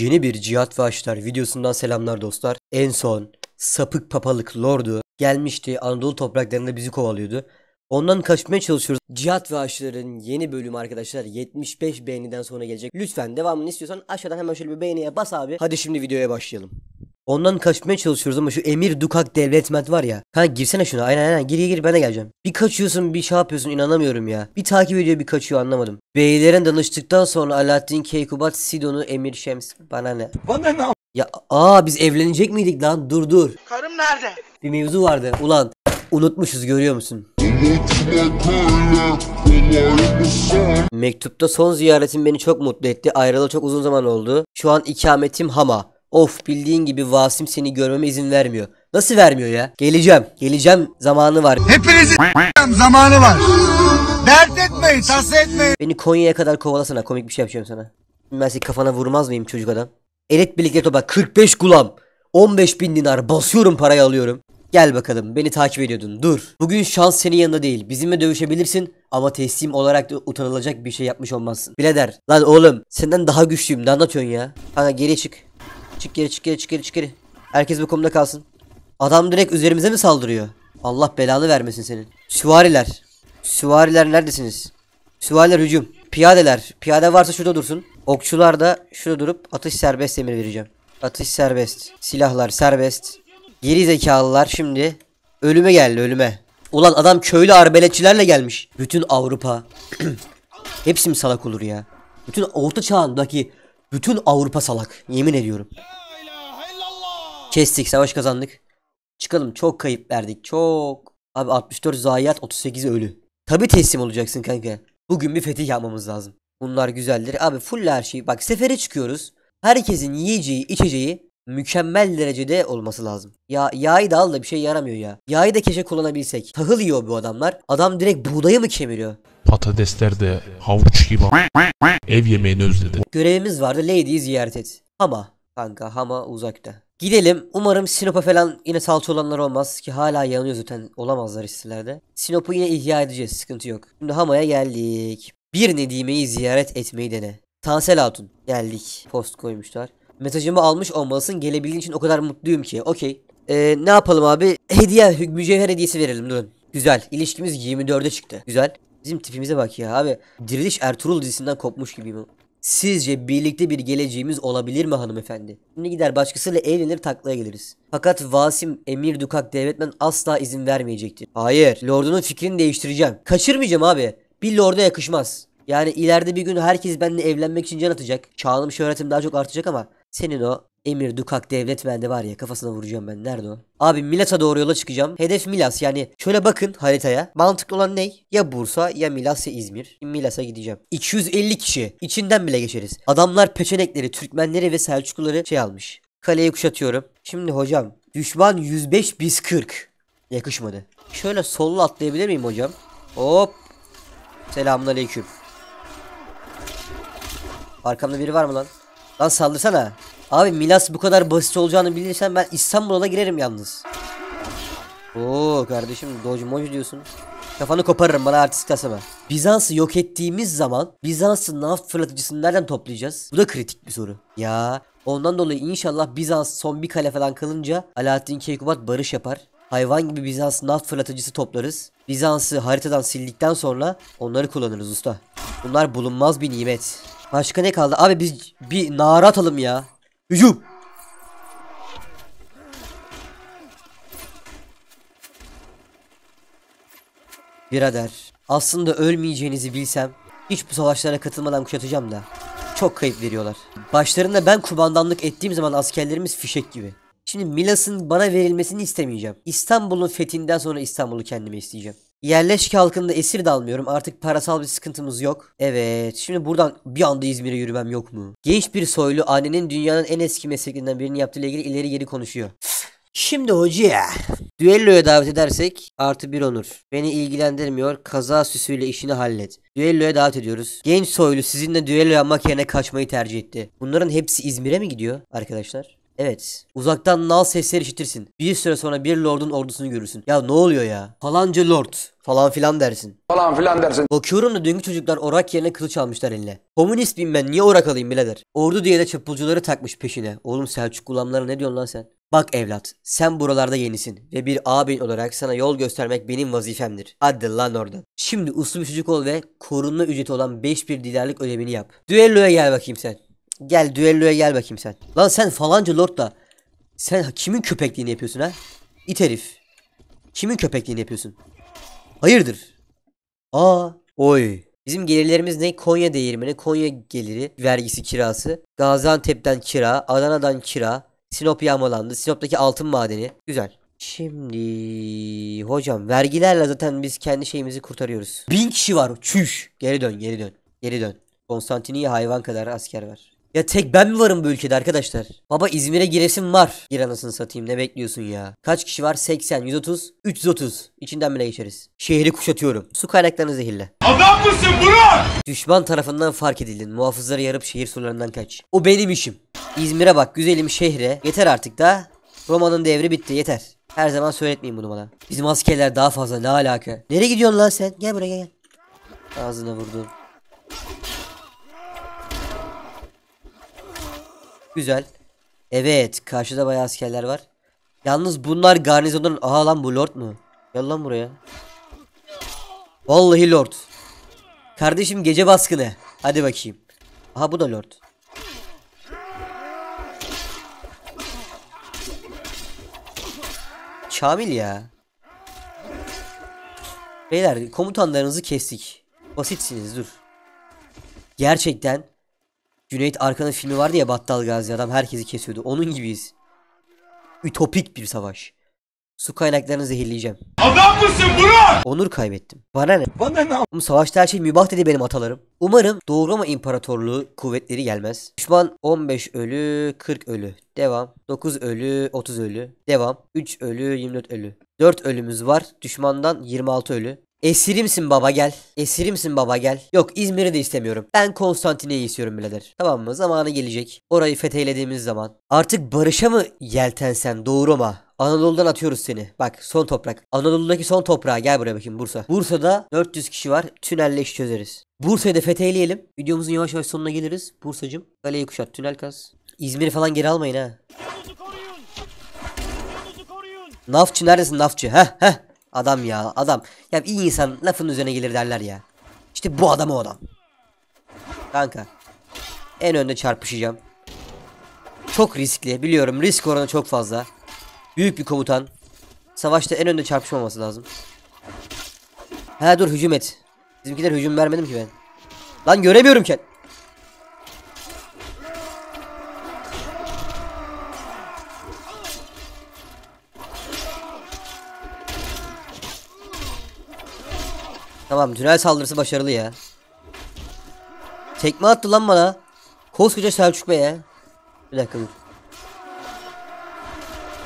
Yeni bir Cihat ve videosundan selamlar dostlar. En son sapık papalık lordu gelmişti Anadolu topraklarında bizi kovalıyordu. Ondan kaçmaya çalışıyoruz. Cihat ve yeni bölümü arkadaşlar 75 beğeniden sonra gelecek. Lütfen devamını istiyorsan aşağıdan hemen şöyle bir beğeniye bas abi. Hadi şimdi videoya başlayalım. Ondan kaçmaya çalışıyoruz ama şu Emir Dukak Devletmet var ya. Ha girsene şuna aynen aynen gir gir ben de geleceğim. Bir kaçıyorsun bir şey yapıyorsun inanamıyorum ya. Bir takip ediyor bir kaçıyor anlamadım. Beylerin danıştıktan sonra Alaaddin Keykubat Sidon'u Emir Şems bana ne? Bana ne? Ya aa biz evlenecek miydik lan dur dur. Karım nerede? Bir mevzu vardı ulan unutmuşuz görüyor musun? Mektupta son ziyaretim beni çok mutlu etti. Ayrılalı çok uzun zaman oldu. Şu an ikametim Hama. Of bildiğin gibi Vasim seni görmeme izin vermiyor. Nasıl vermiyor ya? Geleceğim. Geleceğim zamanı var. Hepinizin zamanı var. Dert etmeyin, tas etmeyin. Beni Konya'ya kadar kovalasana. Komik bir şey yapacağım sana. Ben senin kafana vurmaz mıyım çocuk adam? Elet birlikte topa 45 gulam. 15 bin dinar basıyorum parayı alıyorum. Gel bakalım beni takip ediyordun dur. Bugün şans senin yanında değil. Bizimle dövüşebilirsin ama teslim olarak da utanılacak bir şey yapmış olmazsın. Bileder lan oğlum senden daha güçlüyüm ne anlatıyorsun ya? Kanka geri çık. Çık geri çık geri çık geri çık geri. Herkes bu konuda kalsın. Adam direkt üzerimize mi saldırıyor? Allah belanı vermesin senin. Süvariler. Süvariler neredesiniz? Süvariler hücum. Piyadeler. Piyade varsa şurada dursun. Okçular da şurada durup atış serbest emir vereceğim. Atış serbest. Silahlar serbest. Geri zekalılar şimdi. Ölüme geldi ölüme. Ulan adam köylü arbeletçilerle gelmiş. Bütün Avrupa. Hepsi mi salak olur ya? Bütün orta çağındaki bütün Avrupa salak. Yemin ediyorum. Kestik. Savaş kazandık. Çıkalım. Çok kayıp verdik. Çok. Abi 64 zayiat 38 ölü. Tabi teslim olacaksın kanka. Bugün bir fetih yapmamız lazım. Bunlar güzeldir. Abi full her şey. Bak sefere çıkıyoruz. Herkesin yiyeceği içeceği mükemmel derecede olması lazım. Ya yağı da al da bir şey yaramıyor ya. Yağı da keşke kullanabilsek. Tahıl yiyor bu adamlar. Adam direkt buğdayı mı kemiriyor? Patatesler de havuç gibi ev yemeğini özledim. Görevimiz vardı Lady'yi ziyaret et. Hama kanka Hama uzakta. Gidelim. Umarım Sinop'a falan yine salça olanlar olmaz ki hala yanıyor zaten. Olamazlar hisselerde. Sinop'u yine ihya edeceğiz. Sıkıntı yok. Şimdi Hama'ya geldik. Bir Nedime'yi ziyaret etmeyi dene. Tansel Hatun. Geldik. Post koymuşlar. Mesajımı almış olmalısın. Gelebildiğin için o kadar mutluyum ki. Okey. Ee, ne yapalım abi? Hediye, mücevher hediyesi verelim durun. Güzel. İlişkimiz 24'e çıktı. Güzel. Bizim tipimize bak ya abi. Diriliş Ertuğrul dizisinden kopmuş gibiyim. Sizce birlikte bir geleceğimiz olabilir mi hanımefendi? Şimdi gider başkasıyla evlenir taklaya geliriz. Fakat Vasim Emir Dukak Devletmen asla izin vermeyecektir. Hayır, Lord'unun fikrini değiştireceğim. Kaçırmayacağım abi. Bir Lord'a yakışmaz. Yani ileride bir gün herkes benimle evlenmek için can atacak. Çağlım şöhretim daha çok artacak ama senin o Emir Dukak Devlet bende var ya kafasına vuracağım ben. Nerede o? Abi Milas'a doğru yola çıkacağım. Hedef Milas yani şöyle bakın haritaya. Mantıklı olan ne? Ya Bursa ya Milas ya İzmir. Milas'a gideceğim. 250 kişi. İçinden bile geçeriz. Adamlar peçenekleri, Türkmenleri ve Selçukluları şey almış. Kaleyi kuşatıyorum. Şimdi hocam düşman 105 biz 40. Yakışmadı. Şöyle sollu atlayabilir miyim hocam? Hop. Selamünaleyküm. Arkamda biri var mı lan? Lan saldırsana. Abi Milas bu kadar basit olacağını bilirsen ben İstanbul'a girerim yalnız. Oo kardeşim doge moge diyorsun. Kafanı koparırım bana artist kasaba. Bizans'ı yok ettiğimiz zaman Bizans'ın naft fırlatıcısını nereden toplayacağız? Bu da kritik bir soru. Ya ondan dolayı inşallah Bizans son bir kale falan kalınca Alaaddin Keykubat barış yapar. Hayvan gibi Bizans naft fırlatıcısı toplarız. Bizans'ı haritadan sildikten sonra onları kullanırız usta. Bunlar bulunmaz bir nimet. Başka ne kaldı? Abi biz bir nara atalım ya. Hücum. Birader, aslında ölmeyeceğinizi bilsem hiç bu savaşlara katılmadan kuşatacağım da. Çok kayıp veriyorlar. Başlarında ben kumandanlık ettiğim zaman askerlerimiz fişek gibi. Şimdi Milas'ın bana verilmesini istemeyeceğim. İstanbul'un fethinden sonra İstanbul'u kendime isteyeceğim. Yerleşik halkında esir de almıyorum. Artık parasal bir sıkıntımız yok. Evet. Şimdi buradan bir anda İzmir'e yürümem yok mu? Genç bir soylu annenin dünyanın en eski mesleklerinden birini yaptığıyla ilgili ileri geri konuşuyor. Şimdi hocaya düelloya davet edersek artı bir onur. Beni ilgilendirmiyor kaza süsüyle işini hallet. Düelloya davet ediyoruz. Genç soylu sizinle düello yapmak yerine kaçmayı tercih etti. Bunların hepsi İzmir'e mi gidiyor arkadaşlar? Evet. Uzaktan nal sesleri işitirsin. Bir süre sonra bir lordun ordusunu görürsün. Ya ne oluyor ya? Falanca lord falan filan dersin. Falan filan dersin. Bakıyorum da dünkü çocuklar orak yerine kılıç almışlar eline. Komünist miyim ben niye orak alayım bile der. Ordu diye de çapulcuları takmış peşine. Oğlum Selçuk gulamlara ne diyorsun lan sen? Bak evlat, sen buralarda yenisin ve bir ağabeyin olarak sana yol göstermek benim vazifemdir. Hadi lan oradan. Şimdi uslu bir çocuk ol ve korunma ücreti olan 5 bir dilerlik ödemini yap. Düelloya gel bakayım sen. Gel düelloya gel bakayım sen. Lan sen falanca lordla. Sen kimin köpekliğini yapıyorsun ha? İt herif. Kimin köpekliğini yapıyorsun? Hayırdır? Aa, oy. Bizim gelirlerimiz ne? Konya değirmeni, Konya geliri, vergisi, kirası. Gaziantep'ten kira, Adana'dan kira. Sinop yağmalandı. Sinop'taki altın madeni. Güzel. Şimdi hocam vergilerle zaten biz kendi şeyimizi kurtarıyoruz. Bin kişi var. Çüş. Geri dön, geri dön. Geri dön. Konstantiniye hayvan kadar asker var. Ya tek ben mi varım bu ülkede arkadaşlar? Baba İzmir'e giresim var. Gir anasını satayım ne bekliyorsun ya? Kaç kişi var? 80, 130, 330. İçinden bile geçeriz. Şehri kuşatıyorum. Su kaynaklarını zehirle. Adam mısın Burak? Düşman tarafından fark edildin. Muhafızları yarıp şehir sularından kaç. O benim işim. İzmir'e bak güzelim şehre. Yeter artık da. Roma'nın devri bitti yeter. Her zaman söyletmeyin bunu bana. Bizim askerler daha fazla ne alaka? Nereye gidiyorsun lan sen? Gel buraya gel. Ağzına vurdum. güzel. Evet karşıda bayağı askerler var. Yalnız bunlar garnizonun aha lan bu lord mu? Gel lan buraya. Vallahi lord. Kardeşim gece baskını. Hadi bakayım. Aha bu da lord. Şamil ya. Beyler komutanlarınızı kestik. Basitsiniz dur. Gerçekten Cüneyt Arkan'ın filmi vardı ya Battal Gazi adam herkesi kesiyordu. Onun gibiyiz. Ütopik bir savaş. Su kaynaklarını zehirleyeceğim. Adam mısın Burak? Onur kaybettim. Bana ne? Bana ne? Oğlum savaşta her şey mübah dedi benim atalarım. Umarım Doğu Roma İmparatorluğu kuvvetleri gelmez. Düşman 15 ölü 40 ölü. Devam. 9 ölü 30 ölü. Devam. 3 ölü 24 ölü. 4 ölümüz var. Düşmandan 26 ölü. Esirimsin baba gel. Esirimsin baba gel. Yok İzmir'i de istemiyorum. Ben Konstantiniye'yi istiyorum birader. Tamam mı? Zamanı gelecek. Orayı fetheylediğimiz zaman. Artık barışa mı yeltensen Doğu Roma? Anadolu'dan atıyoruz seni. Bak son toprak. Anadolu'daki son toprağa gel buraya bakayım Bursa. Bursa'da 400 kişi var. Tünelle iş çözeriz. Bursa'yı da fetheyleyelim. Videomuzun yavaş yavaş sonuna geliriz. Bursacım kaleyi kuşat tünel kaz. İzmir'i falan geri almayın ha. Nafçı neredesin Nafçı? Heh heh. Adam ya adam. Ya iyi insan lafın üzerine gelir derler ya. İşte bu adam o adam. Kanka. En önde çarpışacağım. Çok riskli biliyorum risk oranı çok fazla. Büyük bir komutan. Savaşta en önde çarpışmaması lazım. He dur hücum et. Bizimkiler hücum vermedim ki ben. Lan göremiyorum ki. Tamam tünel saldırısı başarılı ya. Tekme attı lan bana. Koskoca Selçuk Bey'e. Bir dakika dur.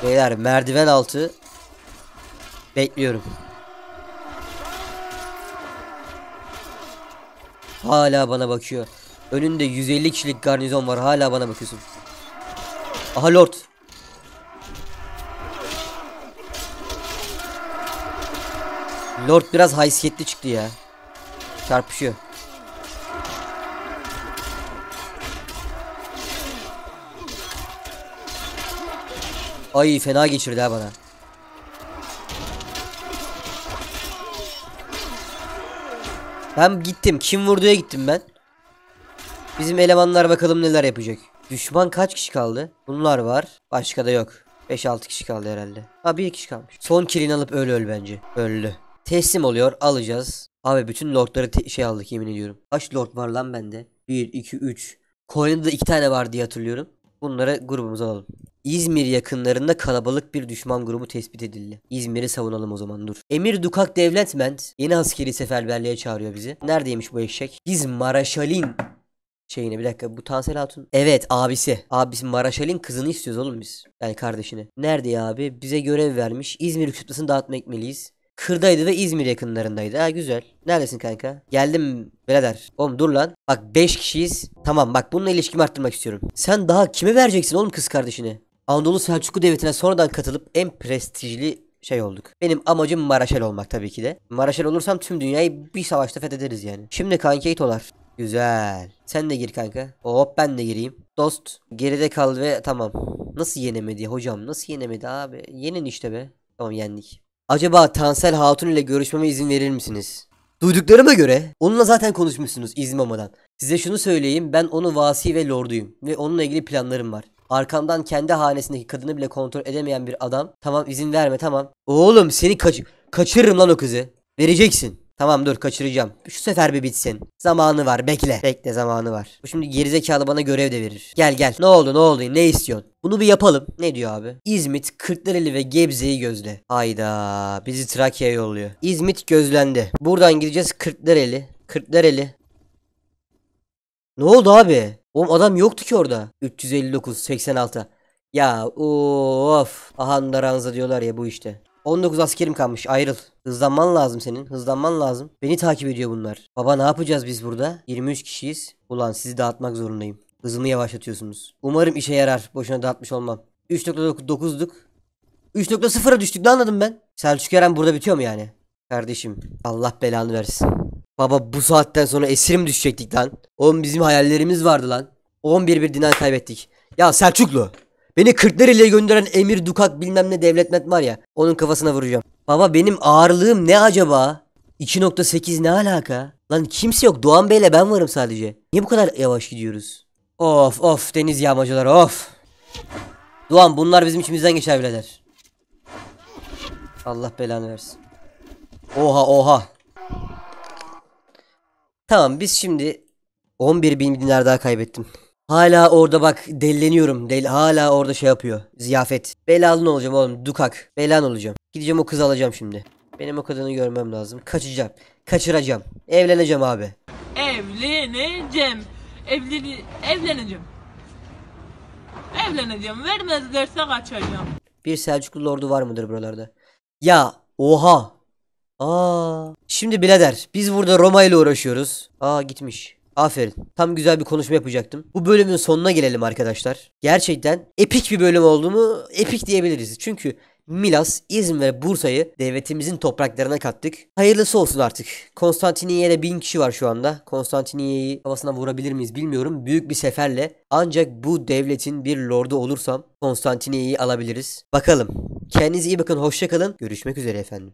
Beyler merdiven altı. Bekliyorum. Hala bana bakıyor. Önünde 150 kişilik garnizon var. Hala bana bakıyorsun. Aha lord. Lord biraz haysiyetli çıktı ya. Çarpışıyor. Ay fena geçirdi ha bana. Ben gittim. Kim vurduya gittim ben. Bizim elemanlar bakalım neler yapacak. Düşman kaç kişi kaldı? Bunlar var. Başka da yok. 5-6 kişi kaldı herhalde. Ha bir kişi kalmış. Son kilini alıp öl öl bence. Öldü. Teslim oluyor alacağız. Abi bütün lordları şey aldık yemin ediyorum. Kaç lord var lan bende? 1, 2, 3. Coin'de da 2 tane var diye hatırlıyorum. Bunları grubumuza alalım. İzmir yakınlarında kalabalık bir düşman grubu tespit edildi. İzmir'i savunalım o zaman dur. Emir Dukak Devletment yeni askeri seferberliğe çağırıyor bizi. Neredeymiş bu eşek? Biz Maraşalin şeyine bir dakika bu Tansel Hatun. Evet abisi. Abisi Maraşal'in kızını istiyoruz oğlum biz. Yani kardeşini. Nerede ya abi? Bize görev vermiş. İzmir kütlesini dağıtmak ekmeliyiz. Kırdaydı ve İzmir yakınlarındaydı. Ha güzel. Neredesin kanka? Geldim birader. Oğlum dur lan. Bak 5 kişiyiz. Tamam bak bununla ilişkimi arttırmak istiyorum. Sen daha kime vereceksin oğlum kız kardeşini? Anadolu Selçuklu Devleti'ne sonradan katılıp en prestijli şey olduk. Benim amacım Maraşel olmak tabii ki de. Maraşel olursam tüm dünyayı bir savaşta fethederiz yani. Şimdi kanka itolar. Güzel. Sen de gir kanka. Hop ben de gireyim. Dost geride kal ve tamam. Nasıl yenemedi hocam? Nasıl yenemedi abi? Yenin işte be. Tamam yendik. Acaba Tansel Hatun ile görüşmeme izin verir misiniz? Duyduklarıma göre onunla zaten konuşmuşsunuz izin olmadan. Size şunu söyleyeyim ben onu vasi ve lorduyum ve onunla ilgili planlarım var. Arkamdan kendi hanesindeki kadını bile kontrol edemeyen bir adam. Tamam izin verme tamam. Oğlum seni kaç kaçırırım lan o kızı. Vereceksin. Tamam dur kaçıracağım. Şu sefer bir bitsin. Zamanı var bekle. Bekle zamanı var. Bu şimdi gerizekalı bana görev de verir. Gel gel. Ne oldu ne oldu ne istiyorsun? Bunu bir yapalım. Ne diyor abi? İzmit, Kırklareli ve Gebze'yi gözle. Hayda bizi Trakya'ya yolluyor. İzmit gözlendi. Buradan gideceğiz Kırklareli. Kırklareli. Ne oldu abi? Oğlum adam yoktu ki orada. 359, 86. Ya of. Ahandaranza diyorlar ya bu işte. 19 askerim kalmış ayrıl. Hızlanman lazım senin. Hızlanman lazım. Beni takip ediyor bunlar. Baba ne yapacağız biz burada? 23 kişiyiz. Ulan sizi dağıtmak zorundayım. Hızımı yavaşlatıyorsunuz. Umarım işe yarar. Boşuna dağıtmış olmam. 3.9'duk. 3.0'a düştük ne anladım ben? Selçuk Eren burada bitiyor mu yani? Kardeşim Allah belanı versin. Baba bu saatten sonra esirim düşecektik lan. Oğlum bizim hayallerimiz vardı lan. 11 bir dinen kaybettik. Ya Selçuklu. Beni kırklar ile gönderen Emir Dukak bilmem ne devletmet var ya. Onun kafasına vuracağım. Baba benim ağırlığım ne acaba? 2.8 ne alaka? Lan kimse yok. Doğan Bey'le ben varım sadece. Niye bu kadar yavaş gidiyoruz? Of of deniz yağmacılar of. Doğan bunlar bizim içimizden geçer birader. Allah belanı versin. Oha oha. Tamam biz şimdi 11 bin dinar daha kaybettim. Hala orada bak delleniyorum. Del hala orada şey yapıyor. Ziyafet. belalı ne olacağım oğlum. Dukak. Belan olacağım. Gideceğim o kızı alacağım şimdi. Benim o kadını görmem lazım. Kaçacağım. Kaçıracağım. Evleneceğim abi. Evleneceğim. Evleni evleneceğim. Evleneceğim. Vermezlerse kaçacağım. Bir Selçuklu lordu var mıdır buralarda? Ya oha. Aa. Şimdi birader biz burada Roma ile uğraşıyoruz. Aa gitmiş. Aferin. Tam güzel bir konuşma yapacaktım. Bu bölümün sonuna gelelim arkadaşlar. Gerçekten epik bir bölüm oldu mu epik diyebiliriz. Çünkü Milas, İzmir ve Bursa'yı devletimizin topraklarına kattık. Hayırlısı olsun artık. Konstantiniye'de bin kişi var şu anda. Konstantiniye'yi havasına vurabilir miyiz bilmiyorum. Büyük bir seferle ancak bu devletin bir lordu olursam Konstantiniye'yi alabiliriz. Bakalım. Kendinize iyi bakın. Hoşçakalın. Görüşmek üzere efendim.